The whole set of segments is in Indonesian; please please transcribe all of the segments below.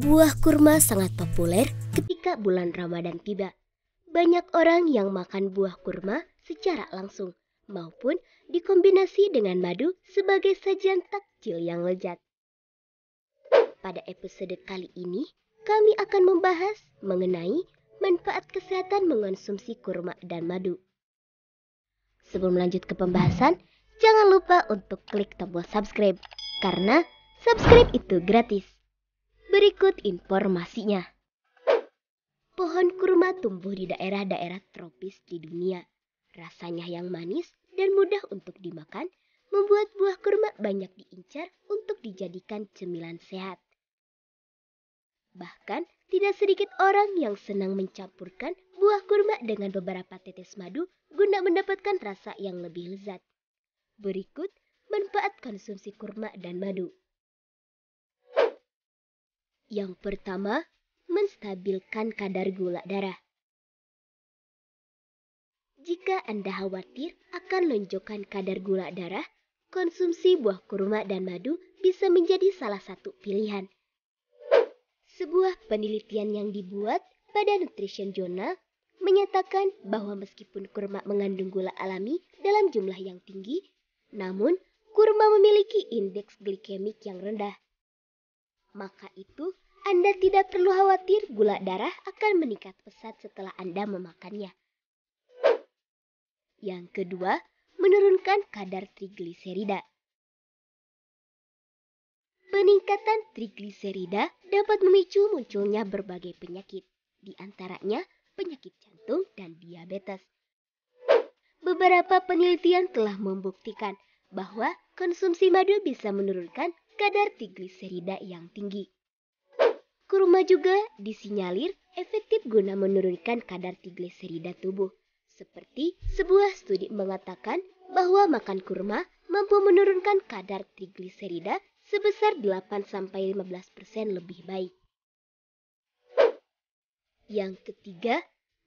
Buah kurma sangat populer ketika bulan Ramadan tiba. Banyak orang yang makan buah kurma secara langsung maupun dikombinasi dengan madu sebagai sajian takjil yang lezat. Pada episode kali ini, kami akan membahas mengenai manfaat kesehatan mengonsumsi kurma dan madu. Sebelum lanjut ke pembahasan, jangan lupa untuk klik tombol subscribe karena subscribe itu gratis. Berikut informasinya. Pohon kurma tumbuh di daerah-daerah tropis di dunia. Rasanya yang manis dan mudah untuk dimakan membuat buah kurma banyak diincar untuk dijadikan cemilan sehat. Bahkan tidak sedikit orang yang senang mencampurkan buah kurma dengan beberapa tetes madu guna mendapatkan rasa yang lebih lezat. Berikut manfaat konsumsi kurma dan madu. Yang pertama, menstabilkan kadar gula darah. Jika Anda khawatir akan lonjakan kadar gula darah, konsumsi buah kurma dan madu bisa menjadi salah satu pilihan. Sebuah penelitian yang dibuat pada Nutrition Journal menyatakan bahwa meskipun kurma mengandung gula alami dalam jumlah yang tinggi, namun kurma memiliki indeks glikemik yang rendah. Maka itu, Anda tidak perlu khawatir gula darah akan meningkat pesat setelah Anda memakannya. Yang kedua, menurunkan kadar trigliserida. Peningkatan trigliserida dapat memicu munculnya berbagai penyakit, di antaranya penyakit jantung, dan diabetes. Beberapa penelitian telah membuktikan bahwa konsumsi madu bisa menurunkan kadar trigliserida yang tinggi. Kurma juga disinyalir efektif guna menurunkan kadar trigliserida tubuh. Seperti sebuah studi mengatakan bahwa makan kurma mampu menurunkan kadar trigliserida sebesar 8-15% lebih baik. Yang ketiga,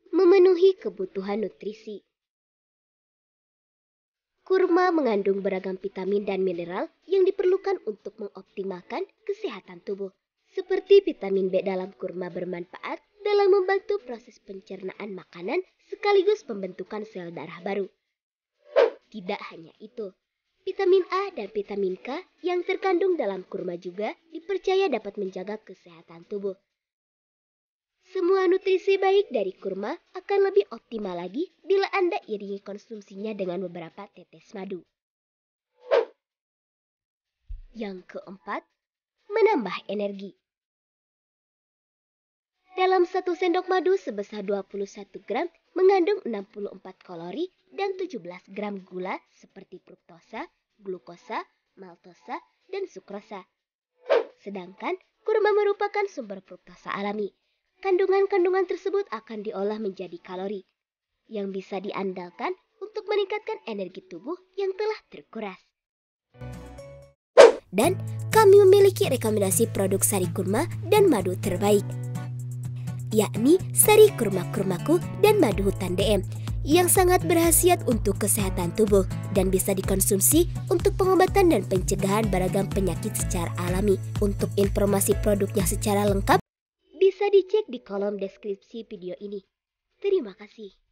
memenuhi kebutuhan nutrisi. Kurma mengandung beragam vitamin dan mineral yang diperlukan untuk mengoptimalkan kesehatan tubuh, seperti vitamin B dalam kurma bermanfaat dalam membantu proses pencernaan makanan sekaligus pembentukan sel darah baru. Tidak hanya itu, vitamin A dan vitamin K yang terkandung dalam kurma juga dipercaya dapat menjaga kesehatan tubuh semua nutrisi baik dari kurma akan lebih optimal lagi bila Anda iringi konsumsinya dengan beberapa tetes madu. Yang keempat, menambah energi. Dalam satu sendok madu sebesar 21 gram mengandung 64 kalori dan 17 gram gula seperti fruktosa, glukosa, maltosa, dan sukrosa. Sedangkan kurma merupakan sumber fruktosa alami Kandungan-kandungan tersebut akan diolah menjadi kalori yang bisa diandalkan untuk meningkatkan energi tubuh yang telah terkuras. Dan kami memiliki rekomendasi produk sari kurma dan madu terbaik, yakni sari kurma kurmaku dan madu hutan DM yang sangat berhasiat untuk kesehatan tubuh dan bisa dikonsumsi untuk pengobatan dan pencegahan beragam penyakit secara alami. Untuk informasi produknya secara lengkap, bisa dicek di kolom deskripsi video ini. Terima kasih.